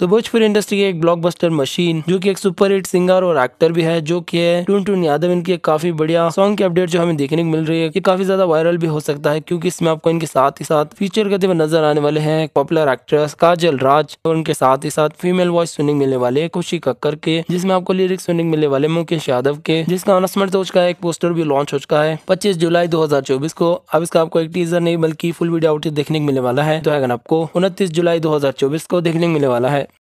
तो भोजपुर इंडस्ट्री की एक ब्लॉकबस्टर मशीन जो कि एक सुपर हिट सिंगर और एक्टर भी है जो कि है टून टून यादव इनकी एक काफी बढ़िया सॉन्ग की अपडेट जो हमें देखने को मिल रही है ये काफी ज्यादा वायरल भी हो सकता है क्योंकि इसमें आपको इनके साथ ही साथ फीचर करते हुए नजर आने वाले हैं पॉपुलर एक्ट्रेस काजल राज और उनके साथ ही साथ फीमेल वॉइस सुनिंग मिलने वाले है खुशी कक्कर के जिसमें आपको लिरिक्स सुनिंग मिलने वाले मुकेश यादव के जिसका अनाउंसमेंट हो चुका है एक पोस्टर भी लॉन्च हो चुका है पच्चीस जुलाई दो को अब इसका आपको एक टीजर नहीं बल्कि फुल वीडियो आउटेज देखने को मिलने वाला है तो है आपको उनतीस जुलाई दो को देखने को मिलने वाला है